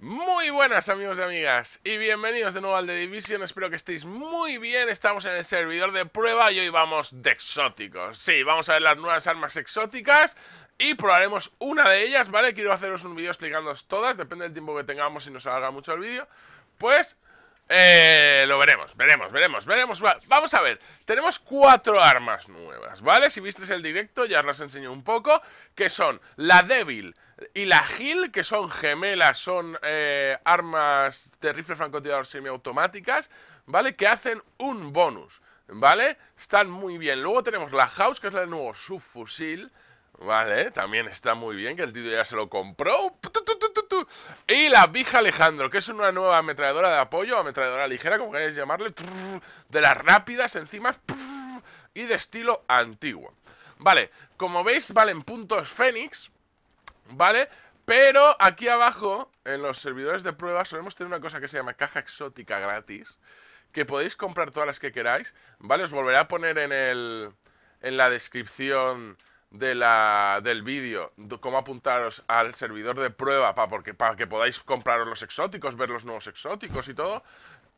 Muy buenas amigos y amigas y bienvenidos de nuevo al The Division, espero que estéis muy bien, estamos en el servidor de prueba y hoy vamos de exóticos Sí, vamos a ver las nuevas armas exóticas y probaremos una de ellas, ¿vale? Quiero haceros un vídeo explicándoos todas, depende del tiempo que tengamos y nos haga mucho el vídeo Pues eh, lo veremos, veremos, veremos, veremos. Vamos a ver, tenemos cuatro armas nuevas, ¿vale? Si visteis el directo ya os las enseño un poco, que son la débil, y la Gil, que son gemelas, son eh, armas de rifle francotirador semiautomáticas, ¿vale? Que hacen un bonus, ¿vale? Están muy bien. Luego tenemos la House, que es la de nuevo subfusil, ¿vale? También está muy bien, que el tío ya se lo compró. Y la Vija Alejandro, que es una nueva ametralladora de apoyo, ametralladora ligera, como queréis llamarle, de las rápidas encima y de estilo antiguo. Vale, como veis, valen puntos Fénix, ¿Vale? Pero aquí abajo, en los servidores de prueba, solemos tener una cosa que se llama caja exótica gratis, que podéis comprar todas las que queráis, ¿vale? Os volveré a poner en, el, en la descripción de del vídeo cómo apuntaros al servidor de prueba para porque, para que podáis compraros los exóticos, ver los nuevos exóticos y todo.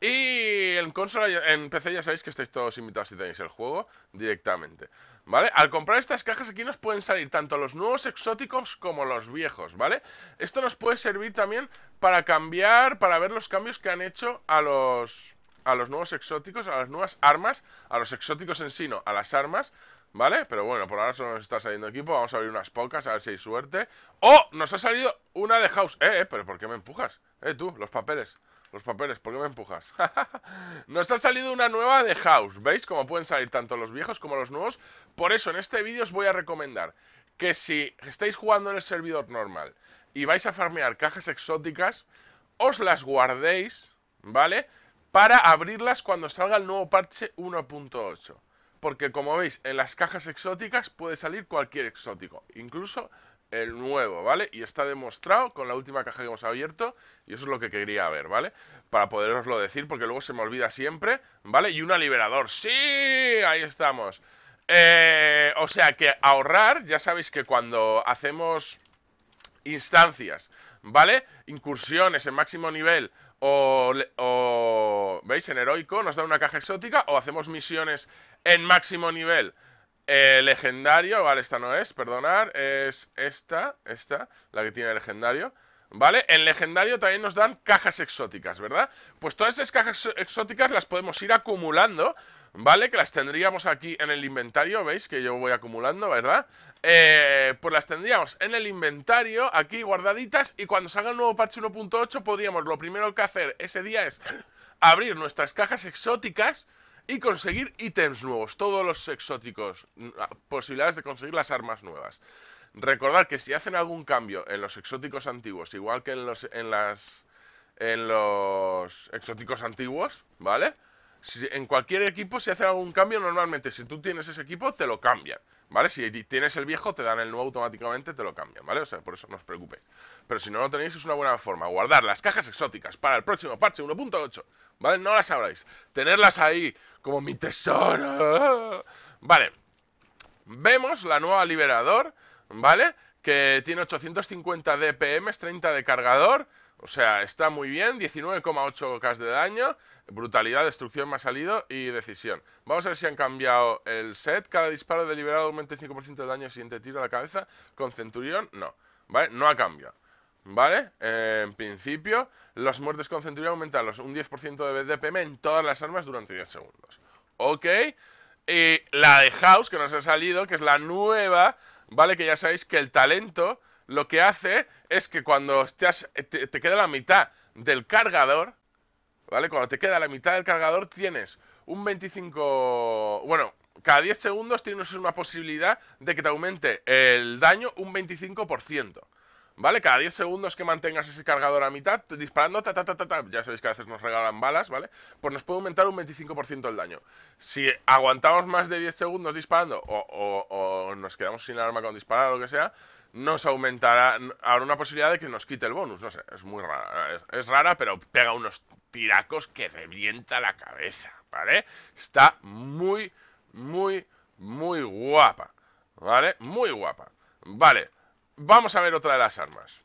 Y en consola, en PC ya sabéis que estáis todos invitados si tenéis el juego directamente. ¿Vale? Al comprar estas cajas aquí nos pueden salir tanto los nuevos exóticos como los viejos, ¿vale? Esto nos puede servir también para cambiar, para ver los cambios que han hecho a los, a los nuevos exóticos, a las nuevas armas, a los exóticos en sí, no, a las armas, ¿vale? Pero bueno, por ahora solo nos está saliendo equipo, vamos a abrir unas pocas, a ver si hay suerte. ¡Oh! Nos ha salido una de House. Eh, eh, pero ¿por qué me empujas? Eh, tú, los papeles. Los papeles, ¿por qué me empujas? Nos ha salido una nueva de House, ¿veis? Como pueden salir tanto los viejos como los nuevos. Por eso, en este vídeo os voy a recomendar que si estáis jugando en el servidor normal y vais a farmear cajas exóticas, os las guardéis, ¿vale? Para abrirlas cuando salga el nuevo parche 1.8. Porque como veis, en las cajas exóticas puede salir cualquier exótico, incluso el nuevo, ¿vale? Y está demostrado con la última caja que hemos abierto y eso es lo que quería ver, ¿vale? Para poderoslo decir porque luego se me olvida siempre, ¿vale? Y una liberador, ¡sí! Ahí estamos. Eh, o sea que ahorrar, ya sabéis que cuando hacemos instancias, ¿vale? Incursiones en máximo nivel o, o, ¿veis? En heroico nos da una caja exótica o hacemos misiones en máximo nivel, el eh, legendario, vale, esta no es, perdonar. Es esta, esta, la que tiene el legendario. ¿Vale? En legendario también nos dan cajas exóticas, ¿verdad? Pues todas esas cajas exóticas las podemos ir acumulando, ¿vale? Que las tendríamos aquí en el inventario, ¿veis? Que yo voy acumulando, ¿verdad? Eh, pues las tendríamos en el inventario, aquí guardaditas, y cuando salga el nuevo parche 1.8 podríamos, lo primero que hacer ese día es abrir nuestras cajas exóticas, y conseguir ítems nuevos, todos los exóticos, mm, ah, posibilidades de conseguir las armas nuevas. Recordad que si hacen algún cambio en los exóticos antiguos, igual que en los, en las, en los exóticos antiguos, ¿vale? en cualquier equipo si hace algún cambio, normalmente si tú tienes ese equipo, te lo cambian, ¿vale? Si tienes el viejo, te dan el nuevo automáticamente, te lo cambian, ¿vale? O sea, por eso no os preocupéis. Pero si no lo tenéis, es una buena forma. Guardar las cajas exóticas para el próximo parche 1.8, ¿vale? No las sabráis. Tenerlas ahí como mi tesoro. Vale. Vemos la nueva Liberador, ¿vale? Que tiene 850 DPM, 30 de cargador o sea, está muy bien, 198 bocas de daño, brutalidad, destrucción más ha salido y decisión. Vamos a ver si han cambiado el set. Cada disparo deliberado aumenta 5% de daño al siguiente tiro a la cabeza. Con centurión, no. ¿Vale? No ha cambiado. ¿Vale? Eh, en principio, las muertes con centurión aumentan un 10% de BDPM en todas las armas durante 10 segundos. ¿Ok? Y la de House, que nos ha salido, que es la nueva, ¿vale? Que ya sabéis que el talento lo que hace es que cuando te, queda la mitad del cargador, ¿vale? Cuando te queda la mitad del cargador tienes un 25... Bueno, cada 10 segundos tienes una posibilidad de que te aumente el daño un 25%. ¿Vale? Cada 10 segundos que mantengas ese cargador a mitad, disparando, ta, ta, ta, ta, ya sabéis que a veces nos regalan balas, ¿vale? Pues nos puede aumentar un 25% el daño. Si aguantamos más de 10 segundos disparando o, o nos quedamos sin arma con disparar o lo que sea, nos aumentará, habrá una posibilidad de que nos quite el bonus. No sé, es muy rara, es, es rara, pero pega unos tiracos que revienta la cabeza, ¿vale? Está muy, muy, muy guapa, ¿vale? Muy guapa. Vale, vamos a ver otra de las armas.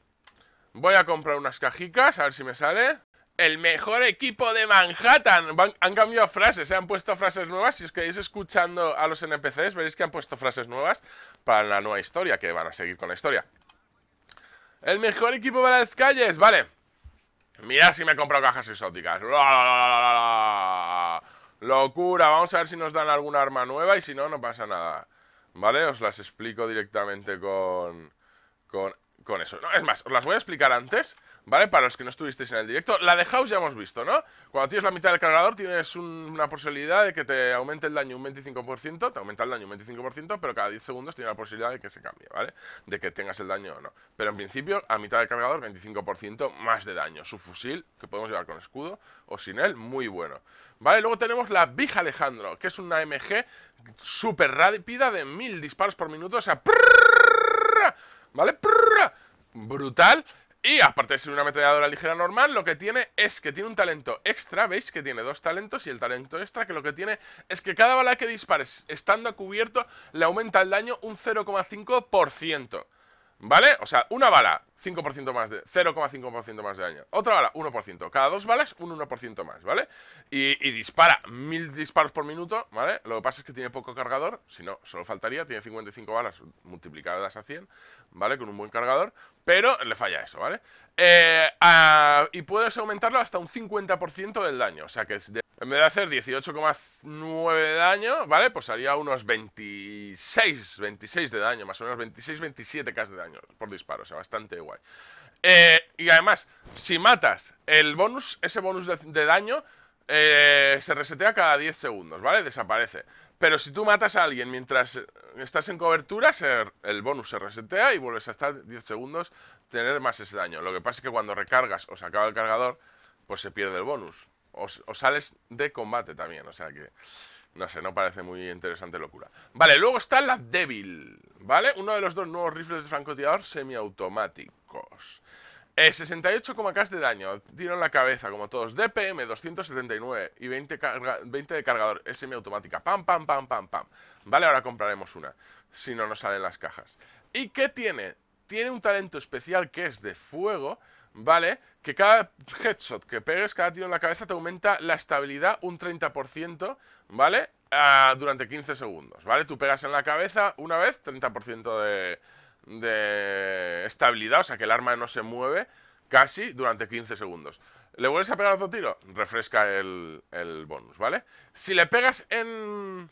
Voy a comprar unas cajicas, a ver si me sale el mejor equipo de Manhattan. han cambiado frases, se eh, han puesto frases nuevas. Si os queréis escuchando a los NPCs, veréis que han puesto frases nuevas para la nueva historia, que van a seguir con la historia. El mejor equipo para las calles, vale. Mira si me compro cajas exóticas. Locura, vamos a ver si nos dan alguna arma nueva y si no, no pasa nada. ¿Vale? Os las explico directamente con, con, con eso. No, es más, os las voy a explicar antes ¿vale? Para los que no estuvisteis en el directo. La de House ya hemos visto, ¿no? Cuando tienes la mitad del cargador tienes una posibilidad de que te aumente el daño un 25%, te aumenta el daño un 25%, pero cada 10 segundos tiene la posibilidad de que se cambie, ¿vale? De que tengas el daño o no. Pero en principio, a mitad del cargador, 25% más de daño. Su fusil, que podemos llevar con escudo o sin él, muy bueno. ¿Vale? Luego tenemos la Vija Alejandro, que es una MG súper rápida de mil disparos por minuto, o sea... ¿Vale? Brutal y aparte de ser una metralladora ligera normal, lo que tiene es que tiene un talento extra, veis que tiene dos talentos y el talento extra que lo que tiene es que cada bala que dispares estando cubierto le aumenta el daño un 0,5%. ¿Vale? O sea, una bala, 5% más de 0,5% más de daño. Otra bala, 1%. Cada dos balas, un 1% más, ¿vale? Y, dispara mil disparos por minuto, ¿vale? Lo que pasa es que tiene poco cargador, si no, solo faltaría. Tiene 55 balas multiplicadas a 100, ¿vale? Con un buen cargador, pero le falla eso, ¿vale? Eh, ah, y puedes aumentarlo hasta un 50% del daño, o sea que es de en vez de hacer 18,9 de daño, ¿vale? Pues haría unos 26, 26 de daño, más o menos 26, 27k de daño por disparo, o sea, bastante guay. Eh, y además, si matas el bonus, ese bonus de, daño eh, se resetea cada 10 segundos, ¿vale? Desaparece. Pero si tú matas a alguien mientras estás en cobertura, el bonus se resetea y vuelves a estar 10 segundos, tener más ese daño. Lo que pasa es que cuando recargas o se acaba el cargador, pues se pierde el bonus o, sales de combate también, o sea que... No sé, no parece muy interesante locura. Vale, luego está la débil, ¿vale? Uno de los dos nuevos rifles de francotirador semiautomáticos. Eh, 68,4 de daño, tiro en la cabeza, como todos. DPM 279 y 20, 20 de cargador, es semiautomática. Pam, pam, pam, pam, pam. Vale, ahora compraremos una, si no nos salen las cajas. ¿Y qué tiene? Tiene un talento especial que es de fuego, ¿vale? que cada headshot que pegues, cada tiro en la cabeza, te aumenta la estabilidad un 30%, ¿vale? Ah, durante 15 segundos, ¿vale? Tú pegas en la cabeza una vez, 30% de, estabilidad, o sea que el arma no se mueve casi durante 15 segundos. ¿Le vuelves a pegar otro tiro? Refresca el, bonus, ¿vale? Si le pegas en,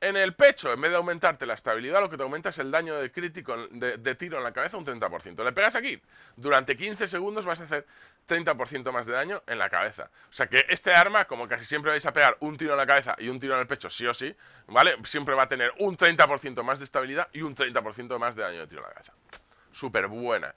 el pecho, en vez de aumentarte la estabilidad, lo que te aumenta es el daño de crítico de, tiro en la cabeza un 30%. Le pegas aquí, durante 15 segundos vas a hacer 30% más de daño en la cabeza. O sea que este arma, como casi siempre vais a pegar un tiro en la cabeza y un tiro en el pecho, sí o sí, ¿vale? Siempre va a tener un 30% más de estabilidad y un 30% más de daño de tiro en la cabeza. Súper buena.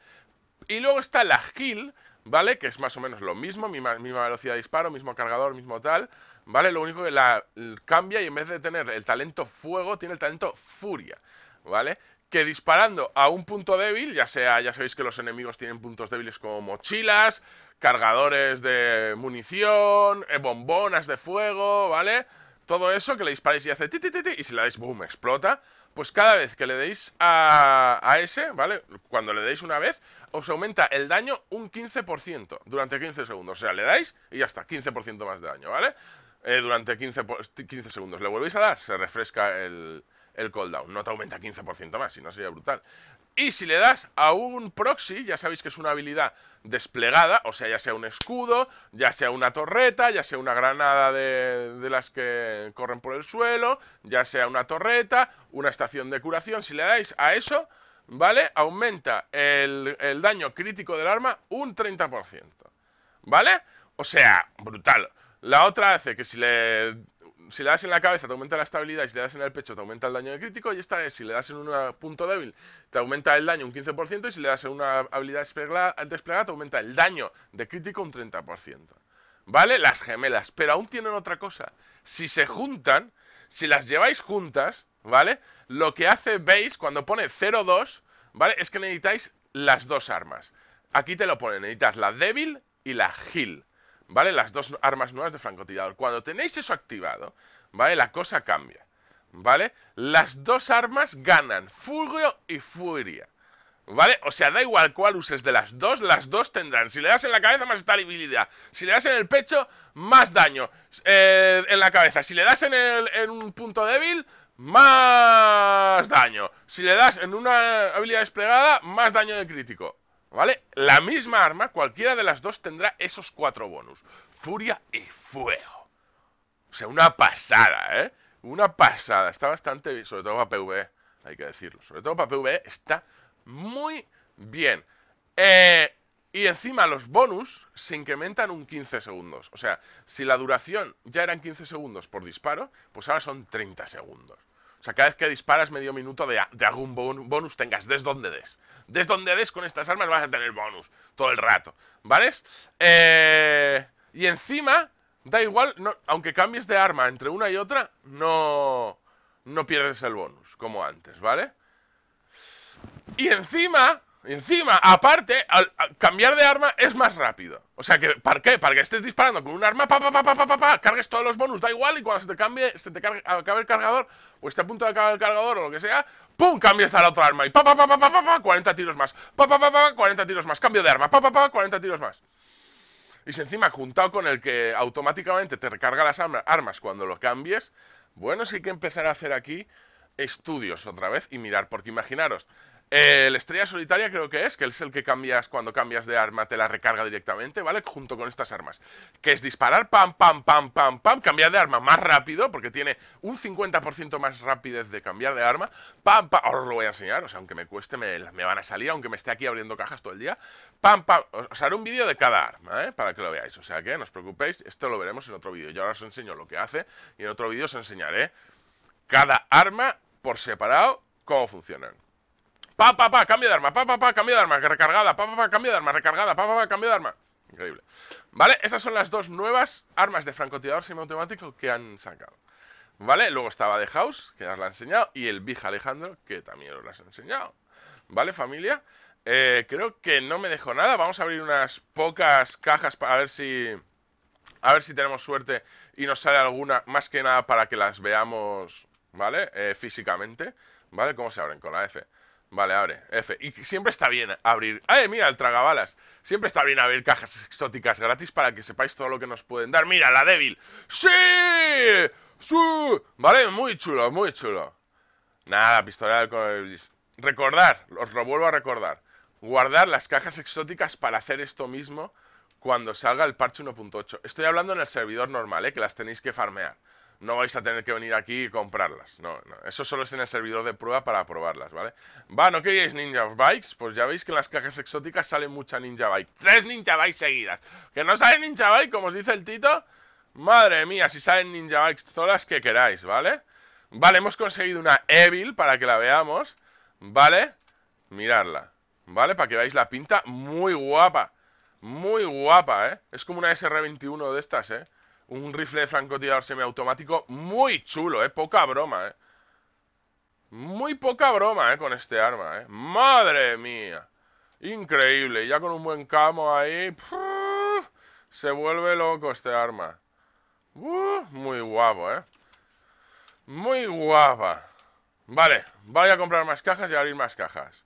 Y luego está la Heal, ¿vale? Que es más o menos lo mismo, misma, misma velocidad de disparo, mismo cargador, mismo tal, ¿vale? Lo único que la cambia y en vez de tener el talento fuego, tiene el talento furia. ¿Vale? que disparando a un punto débil, ya sea, ya sabéis que los enemigos tienen puntos débiles como mochilas, cargadores de munición, eh, bombonas de fuego, ¿vale? Todo eso que le disparáis y hace ti, ti, ti, y si le dais, boom, explota. Pues cada vez que le deis a, ese, ¿vale? Cuando le deis una vez, os aumenta el daño un 15% durante 15 segundos. O sea, le dais y ya está, 15% más de daño, ¿vale? Eh, durante 15, 15 segundos. Le volvéis a dar, se refresca el, el cooldown. No te aumenta 15% más, si no sería brutal. Y si le das a un proxy, ya sabéis que es una habilidad desplegada, o sea, ya sea un escudo, ya sea una torreta, ya sea una granada de, las que corren por el suelo, ya sea una torreta, una estación de curación, si le dais a eso, ¿vale? Aumenta el, el daño crítico del arma un 30%, ¿vale? O sea, brutal. La otra hace que si le si le das en la cabeza te aumenta la estabilidad y si le das en el pecho te aumenta el daño de crítico. Y esta es, si le das en un punto débil te aumenta el daño un 15% y si le das en una habilidad desplegada, te aumenta el daño de crítico un 30%. ¿Vale? Las gemelas. Pero aún tienen otra cosa. Si se juntan, si las lleváis juntas, ¿vale? Lo que hace veis cuando pone 0-2, ¿vale? Es que necesitáis las dos armas. Aquí te lo ponen, necesitas la débil y la heal. ¿vale? Las dos armas nuevas de francotirador. Cuando tenéis eso activado, ¿vale? La cosa cambia, ¿vale? Las dos armas ganan, fulgo y Furia, ¿vale? O sea, da igual cuál uses de las dos, las dos tendrán. Si le das en la cabeza, más estabilidad. Si le das en el pecho, más daño eh, en la cabeza. Si le das en, en un punto débil, más daño. Si le das en una habilidad desplegada, más daño de crítico. ¿Vale? La misma arma, cualquiera de las dos tendrá esos cuatro bonus. Furia y fuego. O sea, una pasada, ¿eh? Una pasada. Está bastante bien, sobre todo para PvE, hay que decirlo. Sobre todo para PvE está muy bien. Eh, y encima los bonus se incrementan un 15 segundos. O sea, si la duración ya eran 15 segundos por disparo, pues ahora son 30 segundos. O sea, cada vez que disparas medio minuto de, algún bonus tengas, des donde des. Des donde des con estas armas vas a tener bonus todo el rato, ¿vale? Eh, y encima, da igual, aunque cambies de arma entre una y otra, no, no pierdes el bonus, como antes, ¿vale? Y encima, Encima, aparte, al, cambiar de arma es más rápido. O sea, que, ¿para qué? Para que estés disparando con un arma, pa, pa, pa, pa, pa, pa, cargues todos los bonus, da igual, y cuando se te cambie, se te cargue, acabe el cargador, o esté a punto de acabar el cargador o lo que sea, ¡pum! Cambias a la otra arma y pa, pa, pa, pa, pa, pa, pa 40 tiros más, pa, pa, pa, pa, 40 tiros más, cambio de arma, pa, pa, pa, 40 tiros más. Y si encima juntado con el que automáticamente te recarga las armas cuando lo cambies, bueno, sí que empezar a hacer aquí estudios otra vez y mirar, porque imaginaros, el estrella solitaria creo que es, que es el que cambias cuando cambias de arma, te la recarga directamente, ¿vale? Junto con estas armas. Que es disparar, pam, pam, pam, pam, pam, cambiar de arma más rápido, porque tiene un 50% más rapidez de cambiar de arma. Pam, pam, ahora os lo voy a enseñar, o sea, aunque me cueste, me, me, van a salir, aunque me esté aquí abriendo cajas todo el día. Pam, pam, os haré un vídeo de cada arma, ¿eh? Para que lo veáis, o sea que no os preocupéis, esto lo veremos en otro vídeo. Yo ahora os enseño lo que hace y en otro vídeo os enseñaré cada arma por separado cómo funcionan. Pa, pa, pa, cambio de arma. Pa, pa, pa, cambio de arma. Recargada. Pa, pa, pa, cambio de arma. Recargada. Pa, pa, cambio de arma. Increíble. ¿Vale? Esas son las dos nuevas armas de francotirador semiautomático que han sacado. ¿Vale? Luego estaba The House, que ya os la he enseñado. Y el Big Alejandro, que también os las he enseñado. ¿Vale, familia? Eh, creo que no me dejó nada. Vamos a abrir unas pocas cajas para ver si... A ver si tenemos suerte y nos sale alguna, más que nada para que las veamos, ¿vale? Eh, físicamente, ¿vale? ¿Cómo se abren? Con la F. Vale, abre. F. Y siempre está bien abrir. ¡Ay, ¡Eh, mira, el tragabalas! Siempre está bien abrir cajas exóticas gratis para que sepáis todo lo que nos pueden dar. ¡Mira, la débil! ¡Sí! ¡Sí! Vale, muy chulo, muy chulo. Nada, pistola con el... Recordar, os lo vuelvo a recordar. Guardar las cajas exóticas para hacer esto mismo cuando salga el parche 1.8. Estoy hablando en el servidor normal, ¿eh? que las tenéis que farmear no vais a tener que venir aquí y comprarlas. No, no, eso solo es en el servidor de prueba para probarlas, ¿vale? Va, ¿no queríais Ninja Bikes? Pues ya veis que en las cajas exóticas sale mucha Ninja Bike. ¡Tres Ninja Bikes seguidas! ¿Que no sale Ninja Bike, como os dice el Tito? Madre mía, si salen Ninja Bikes todas las que queráis, ¿vale? Vale, hemos conseguido una Evil para que la veamos, ¿vale? Miradla, ¿vale? Para que veáis la pinta, muy guapa, muy guapa, ¿eh? Es como una SR21 de estas, ¿eh? un rifle de francotirador semiautomático muy chulo, ¿eh? Poca broma, ¿eh? Muy poca broma, ¿eh? Con este arma, ¿eh? ¡Madre mía! Increíble. Ya con un buen camo ahí... Se vuelve loco este arma. muy guapo, ¿eh? Muy guapa. Vale, voy a comprar más cajas y abrir más cajas.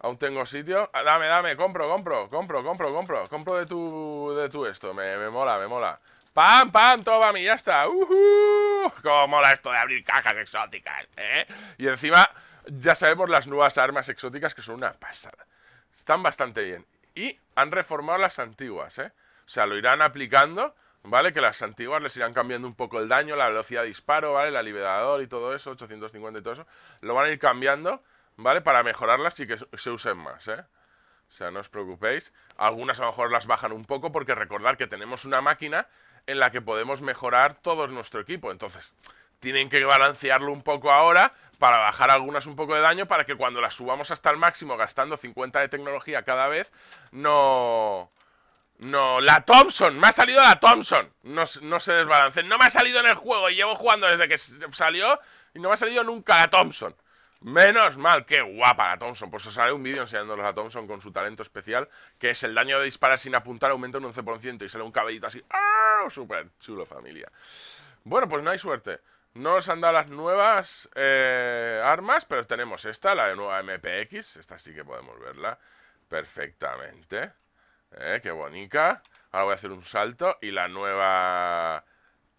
Aún tengo sitio. Ah, dame, dame, compro, compro, compro, compro, compro. Compro de tu, de tu esto. Me, me mola, me mola. ¡Pam, pam! Toma, mí! ya está. ¡Uh! ¡Cómo mola esto de abrir cajas exóticas! ¿eh? Y encima, ya sabemos las nuevas armas exóticas que son una pasada. Están bastante bien. Y han reformado las antiguas, ¿eh? O sea, lo irán aplicando, ¿vale? Que las antiguas les irán cambiando un poco el daño, la velocidad de disparo, ¿vale? La liberador y todo eso, 850 y todo eso. Lo van a ir cambiando, ¿vale? Para mejorarlas y que se usen más, ¿eh? O sea, no os preocupéis. Algunas a lo mejor las bajan un poco porque recordad que tenemos una máquina en la que podemos mejorar todo nuestro equipo. Entonces, tienen que balancearlo un poco ahora para bajar algunas un poco de daño para que cuando las subamos hasta el máximo gastando 50 de tecnología cada vez, no... No, la Thompson, me ha salido la Thompson No, se desbalance, no me ha salido en el juego Y llevo jugando desde que salió Y no me ha salido nunca la Thompson Menos mal, qué guapa la Thompson. Pues os sale un vídeo enseñándoles a Thompson con su talento especial, que es el daño de disparar sin apuntar aumenta un 11% y sale un cabellito así. ¡Ah! Súper chulo, familia. Bueno, pues no hay suerte. No os han dado las nuevas eh, armas, pero tenemos esta, la nueva MPX. Esta sí que podemos verla perfectamente. Eh, qué bonita. Ahora voy a hacer un salto. Y la nueva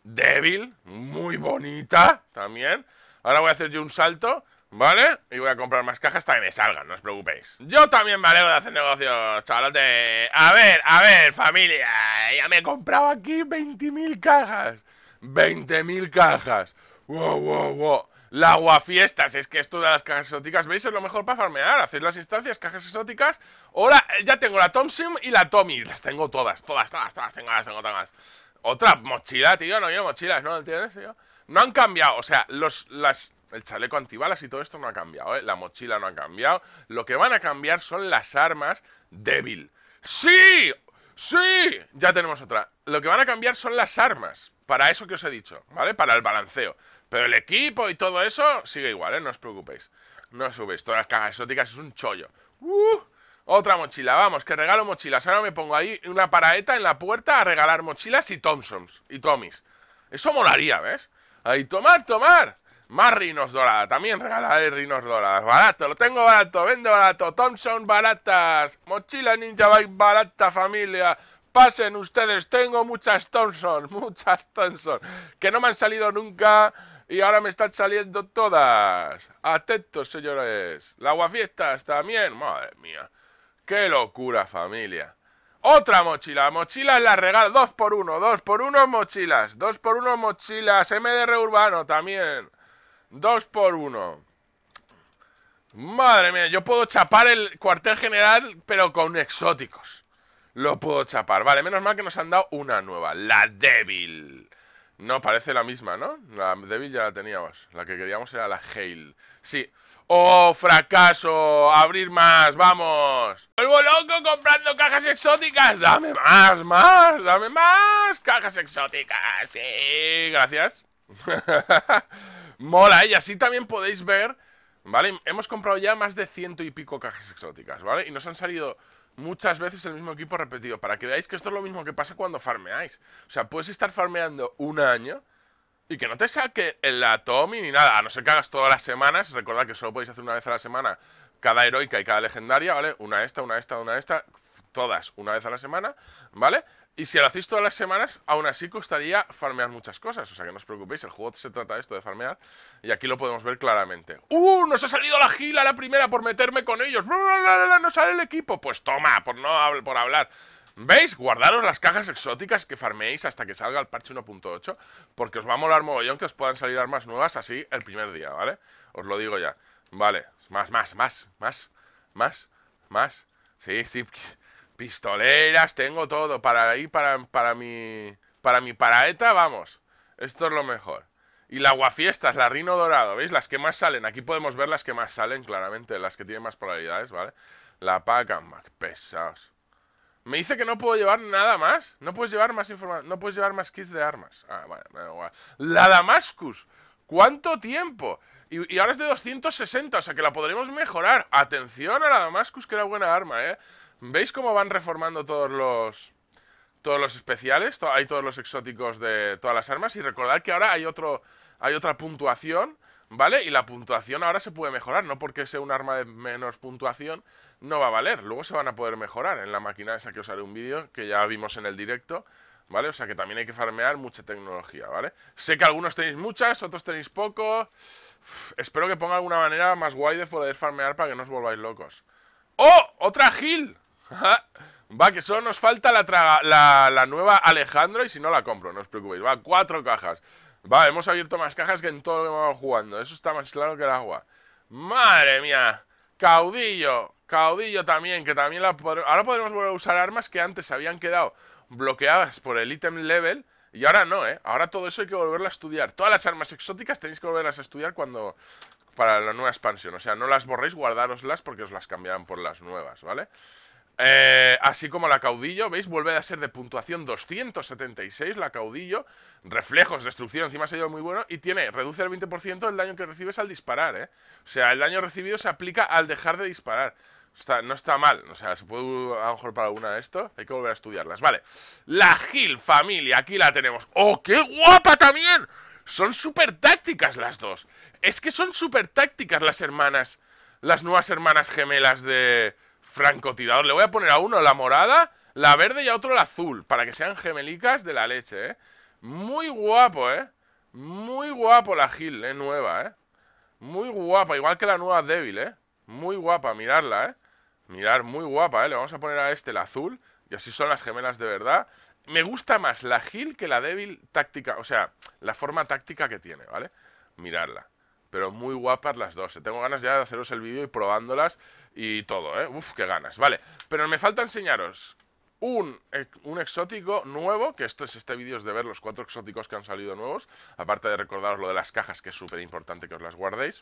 débil, muy bonita también. Ahora voy a hacer yo un salto ¿Vale? Y voy a comprar más cajas hasta que me salgan, no os preocupéis. Yo también me alegro de hacer negocios, chavalote. A ver, a ver, familia. Ya me he comprado aquí 20.000 cajas. 20.000 cajas. Wow, wow, wow. La guafiestas, es que esto de las cajas exóticas, ¿veis? Es lo mejor para farmear. hacer las instancias, cajas exóticas. Ahora eh, ya tengo la Thompson y la Tommy. Las tengo todas, todas, todas, todas. Tengo las, tengo todas. Otra mochila, tío. No llevo mochilas, ¿no? ¿Entiendes, tío? No han cambiado. O sea, los, las el chaleco antibalas y todo esto no ha cambiado, ¿eh? La mochila no ha cambiado. Lo que van a cambiar son las armas débil. ¡Sí! ¡Sí! Ya tenemos otra. Lo que van a cambiar son las armas. Para eso que os he dicho, ¿vale? Para el balanceo. Pero el equipo y todo eso sigue igual, ¿eh? No os preocupéis. No subéis. Todas las cajas exóticas es un chollo. ¡Uh! Otra mochila, vamos, que regalo mochilas. Ahora me pongo ahí una paraeta en la puerta a regalar mochilas y Thompsons y Tommys. Eso molaría, ¿ves? Ahí, tomar, tomar. Más Rinos Doradas, también regalaré Rinos Doradas. Barato, lo tengo barato, vende barato. Thompson baratas, mochila Ninja Bike barata, familia. Pasen ustedes, tengo muchas Thompson, muchas Thompson, que no me han salido nunca y ahora me están saliendo todas. Atentos, señores. La guafiestas también, madre mía. Qué locura, familia. Otra mochila, mochilas la regal, dos por uno, dos por uno mochilas, dos por uno mochilas, MDR urbano también. Dos por uno. Madre mía, yo puedo chapar el cuartel general, pero con exóticos. Lo puedo chapar. Vale, menos mal que nos han dado una nueva. La débil. No, parece la misma, ¿no? La débil ya la teníamos. La que queríamos era la Hail. Sí. ¡Oh, fracaso! ¡Abrir más! ¡Vamos! ¡Vuelvo loco comprando cajas exóticas! ¡Dame más, más! ¡Dame más! ¡Cajas exóticas! ¡Sí! Gracias. Mola, ¿eh? y así también podéis ver, ¿vale? Hemos comprado ya más de ciento y pico cajas exóticas, ¿vale? Y nos han salido muchas veces el mismo equipo repetido, para que veáis que esto es lo mismo que pasa cuando farmeáis. O sea, puedes estar farmeando un año y que no te saque el Atomi ni nada, a no ser que hagas todas las semanas, recordad que solo podéis hacer una vez a la semana cada heroica y cada legendaria, ¿vale? Una esta, una esta, una esta, todas una vez a la semana, ¿vale? Y si lo hacéis todas las semanas, aún así costaría farmear muchas cosas. O sea que no os preocupéis, el juego se trata de esto de farmear. Y aquí lo podemos ver claramente. ¡Uh! ¡Nos ha salido la gila la primera por meterme con ellos! ¡Bla, no sale el equipo! Pues toma, por no por hablar. ¿Veis? Guardaros las cajas exóticas que farmeéis hasta que salga el parche 1.8, porque os va a molar mogollón que os puedan salir armas nuevas así el primer día, ¿vale? Os lo digo ya. Vale, más, más, más, más, más, más. Sí, sí, Pistoleras, tengo todo. Para ahí, para, para mi. Para mi paraeta, vamos. Esto es lo mejor. Y la guafiestas, la rino dorado, ¿veis? Las que más salen. Aquí podemos ver las que más salen, claramente. Las que tienen más polaridades, ¿vale? La paca, más pesados. Me dice que no puedo llevar nada más. No puedes llevar más información. No puedes llevar más kits de armas. Ah, da igual. La Damascus. ¿Cuánto tiempo? Y, y, ahora es de 260, o sea que la podremos mejorar. Atención a la Damascus, que era buena arma, ¿eh? ¿Veis cómo van reformando todos los todos los especiales? hay todos los exóticos de todas las armas. Y recordad que ahora hay otro hay otra puntuación, ¿vale? Y la puntuación ahora se puede mejorar. No porque sea un arma de menos puntuación, no va a valer. Luego se van a poder mejorar en la máquina esa que os haré un vídeo, que ya vimos en el directo. ¿Vale? O sea que también hay que farmear mucha tecnología, ¿vale? Sé que algunos tenéis muchas, otros tenéis poco. espero que ponga alguna manera más guay de poder farmear para que no os volváis locos. ¡Oh! ¡Otra Gil! va, que solo nos falta la, la, nueva Alejandro y si no la compro, no os preocupéis. Va, cuatro cajas. Va, hemos abierto más cajas que en todo lo que vamos jugando. Eso está más claro que el agua. ¡Madre mía! Caudillo, caudillo también, que también la Ahora podremos volver a usar armas que antes habían quedado bloqueadas por el ítem level. Y ahora no, ¿eh? Ahora todo eso hay que volverlo a estudiar. Todas las armas exóticas tenéis que volverlas a estudiar cuando... Para la nueva expansión. O sea, no las borréis, guardároslas porque os las cambiarán por las nuevas, ¿vale? vale eh, así como la caudillo, ¿veis? Vuelve a ser de puntuación 276 la caudillo. Reflejos, destrucción, encima se lleva muy bueno. Y tiene, reduce el 20% el daño que recibes al disparar, ¿eh? O sea, el daño recibido se aplica al dejar de disparar. no está mal, o sea, se puede a lo mejor para alguna de esto, hay que volver a estudiarlas. Vale, la Gil familia, aquí la tenemos. ¡Oh, qué guapa también! Son súper tácticas las dos. Es que son súper tácticas las hermanas, las nuevas hermanas gemelas de, francotirador. Le voy a poner a uno la morada, la verde y a otro el azul, para que sean gemelicas de la leche, ¿eh? Muy guapo, ¿eh? Muy guapo la Gil, ¿eh? Nueva, ¿eh? Muy guapa, igual que la nueva débil, ¿eh? Muy guapa, mirarla, ¿eh? Mirar, muy guapa, ¿eh? Le vamos a poner a este el azul, y así son las gemelas de verdad. Me gusta más la Gil que la débil táctica, o sea, la forma táctica que tiene, ¿vale? Mirarla pero muy guapas las dos. Tengo ganas ya de haceros el vídeo y probándolas y todo, ¿eh? Uf, qué ganas. Vale, pero me falta enseñaros un, un, exótico nuevo, que esto es este vídeo es de ver los cuatro exóticos que han salido nuevos, aparte de recordaros lo de las cajas, que es súper importante que os las guardéis.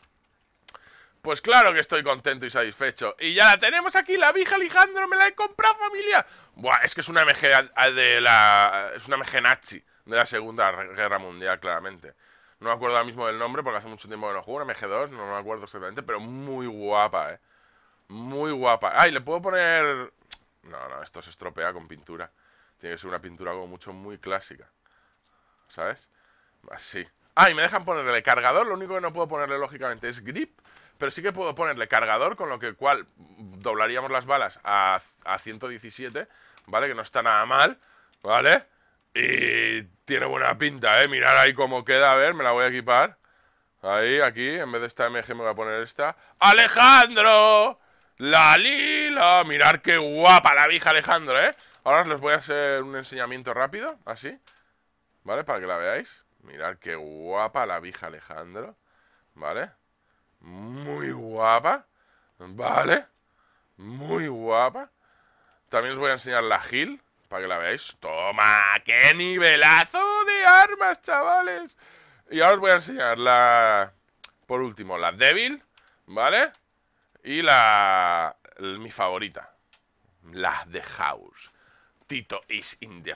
Pues claro que estoy contento y satisfecho. Y ya la tenemos aquí, la vieja Alejandro, me la he comprado, familia. Buah, es que es una MG de la. Es una MG de la Segunda Guerra Mundial, claramente. No me acuerdo ahora mismo del nombre porque hace mucho tiempo que no juego, una MG2, no me acuerdo exactamente, pero muy guapa, eh. Muy guapa. Ay, le puedo poner... No, no, esto se estropea con pintura. Tiene que ser una pintura como mucho muy clásica. ¿Sabes? Así. Ah, me dejan ponerle cargador, lo único que no puedo ponerle lógicamente es grip, pero sí que puedo ponerle cargador, con lo que cual doblaríamos las balas a, a 117, ¿vale? Que no está nada mal, ¿vale? Y tiene buena pinta, ¿eh? Mirar ahí cómo queda. A ver, me la voy a equipar. Ahí, aquí. En vez de esta MG me voy a poner esta. ¡Alejandro! ¡La lila! Mirar qué guapa la vieja Alejandro, ¿eh? Ahora les voy a hacer un enseñamiento rápido, así. ¿Vale? Para que la veáis. Mirar qué guapa la vieja Alejandro. ¿Vale? Muy guapa. ¿Vale? Muy guapa. También os voy a enseñar la Gil. Para que la veáis. ¡Toma! ¡Qué nivelazo de armas, chavales! Y ahora os voy a enseñar la... Por último, la débil, ¿vale? Y la... Mi favorita. La de House. Tito is in the...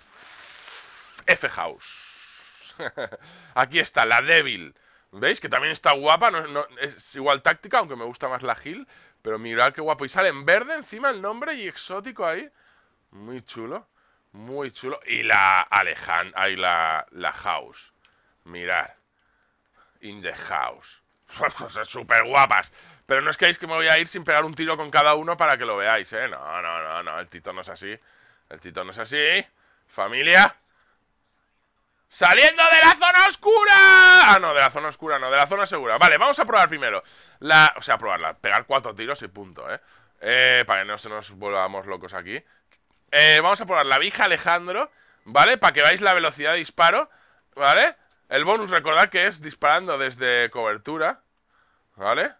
F House. Aquí está, la débil. ¿Veis? Que también está guapa. es igual táctica, aunque me gusta más la Gil. Pero mirad qué guapo. Y sale en verde encima el nombre y exótico ahí. Muy chulo. Muy chulo. Y la Alejandra, ahí la, la House. Mirar. In the House. Súper guapas. Pero no es que que me voy a ir sin pegar un tiro con cada uno para que lo veáis, ¿eh? No, no, no, no. El tito no es así. El tito no es así. Familia. ¡Saliendo de la zona oscura! Ah, no, de la zona oscura, no, de la zona segura. Vale, vamos a probar primero. La, o sea, probarla. Pegar cuatro tiros y punto, ¿eh? eh para que no se nos volvamos locos aquí. Eh, vamos a poner la vieja Alejandro, ¿vale? Para que veáis la velocidad de disparo, ¿vale? El bonus, recordad que es disparando desde cobertura, ¿vale?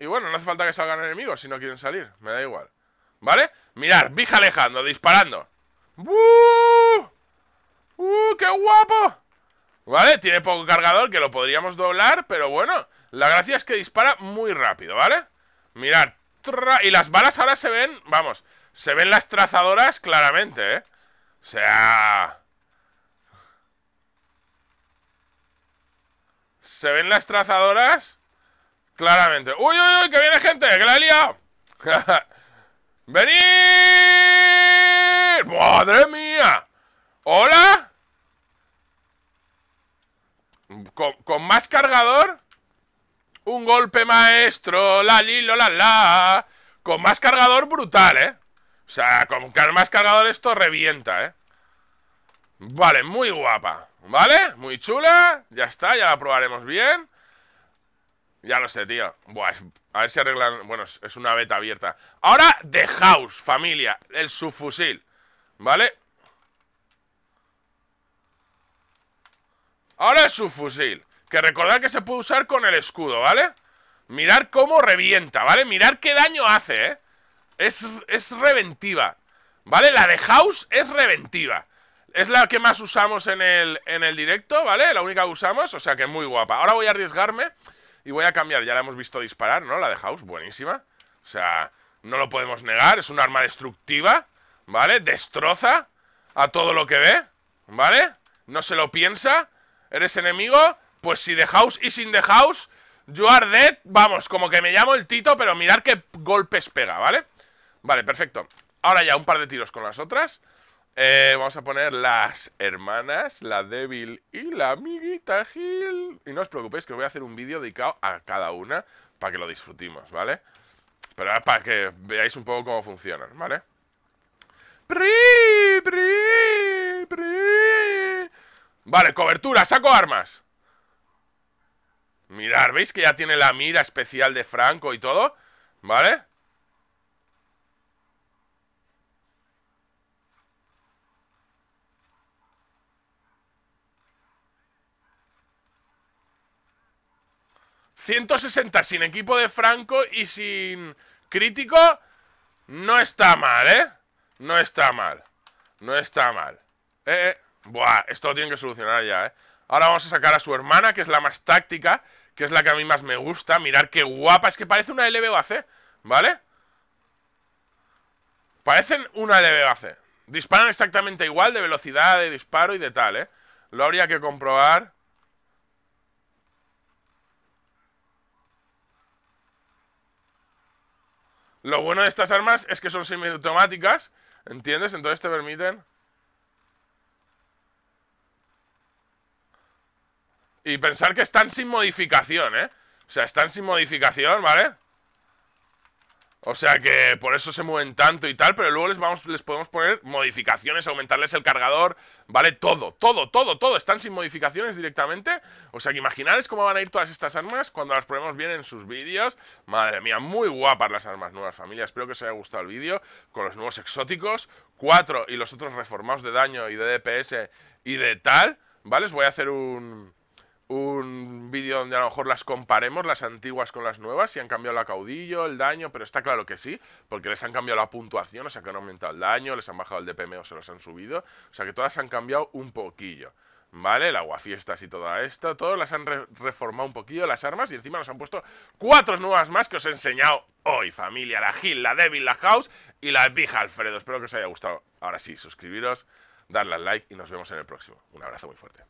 Y bueno, no hace falta que salgan enemigos si no quieren salir, me da igual. ¿Vale? Mirad, Vija Alejandro, disparando. ¡Uh! ¡Uh, qué guapo! ¿Vale? Tiene poco cargador que lo podríamos doblar, pero bueno, la gracia es que dispara muy rápido, ¿vale? Mirar, y las balas ahora se ven, vamos, se ven las trazadoras claramente, ¿eh? O sea... Se ven las trazadoras claramente. ¡Uy, uy, uy! ¡Que viene gente! ¡Que la he liado! ¡Madre mía! ¿Hola? ¿Con, más cargador? Un golpe maestro, la lilo, la, la. Con más cargador brutal, ¿eh? O sea, con más cargador esto revienta, ¿eh? Vale, muy guapa ¿Vale? Muy chula Ya está, ya la probaremos bien Ya lo sé, tío Buah, a ver si arreglan... Bueno, es, una beta abierta Ahora, The House, familia El subfusil ¿Vale? Ahora el subfusil Que recordad que se puede usar con el escudo, ¿vale? Mirar cómo revienta, ¿vale? Mirar qué daño hace, ¿eh? es, es reventiva. ¿Vale? La de House es reventiva. Es la que más usamos en el, en el directo, ¿vale? La única que usamos, o sea que muy guapa. Ahora voy a arriesgarme y voy a cambiar. Ya la hemos visto disparar, ¿no? La de House, buenísima. O sea, no lo podemos negar. Es un arma destructiva, ¿vale? Destroza a todo lo que ve, ¿vale? No se lo piensa. ¿Eres enemigo? Pues si de House y sin The House, you are dead. Vamos, como que me llamo el Tito, pero mirar qué golpes pega, ¿vale? Vale, perfecto. Ahora ya un par de tiros con las otras. Eh, vamos a poner las hermanas, la débil y la amiguita Gil. Y no os preocupéis que os voy a hacer un vídeo dedicado a cada una para que lo disfrutemos, ¿vale? Pero ahora para que veáis un poco cómo funcionan, ¿vale? ¡Pri! ¡Pri! ¡Pri! Vale, cobertura, saco armas. Mirad, ¿veis que ya tiene la mira especial de Franco y todo? ¿Vale? 160 sin equipo de Franco y sin crítico. No está mal, ¿eh? No está mal. No está mal. Eh, eh, Buah, esto lo tienen que solucionar ya, ¿eh? Ahora vamos a sacar a su hermana, que es la más táctica, que es la que a mí más me gusta. Mirar qué guapa, es que parece una LBAC, ¿vale? Parecen una LBAC. Disparan exactamente igual de velocidad, de disparo y de tal, ¿eh? Lo habría que comprobar. Lo bueno de estas armas es que son semiautomáticas, ¿entiendes? Entonces te permiten... Y pensar que están sin modificación, ¿eh? O sea, están sin modificación, ¿vale? O sea que por eso se mueven tanto y tal, pero luego les, vamos, les podemos poner modificaciones, aumentarles el cargador, ¿vale? Todo, todo, todo, todo. Están sin modificaciones directamente. O sea que imaginaros cómo van a ir todas estas armas cuando las probemos bien en sus vídeos. Madre mía, muy guapas las armas nuevas, familia. Espero que os haya gustado el vídeo con los nuevos exóticos. Cuatro y los otros reformados de daño y de DPS y de tal, ¿vale? Les voy a hacer un un vídeo donde a lo mejor las comparemos, las antiguas con las nuevas, si han cambiado la caudillo, el daño, pero está claro que sí, porque les han cambiado la puntuación, o sea que han aumentado el daño, les han bajado el DPM o se los han subido, o sea que todas han cambiado un poquillo. ¿Vale? El guafiestas y toda esto todas las han reformado un poquillo las armas y encima nos han puesto cuatro nuevas más que os he enseñado hoy, familia. La Gil, la Devil, la House y la Vija Alfredo. Espero que os haya gustado. Ahora sí, suscribiros, darle al like y nos vemos en el próximo. Un abrazo muy fuerte.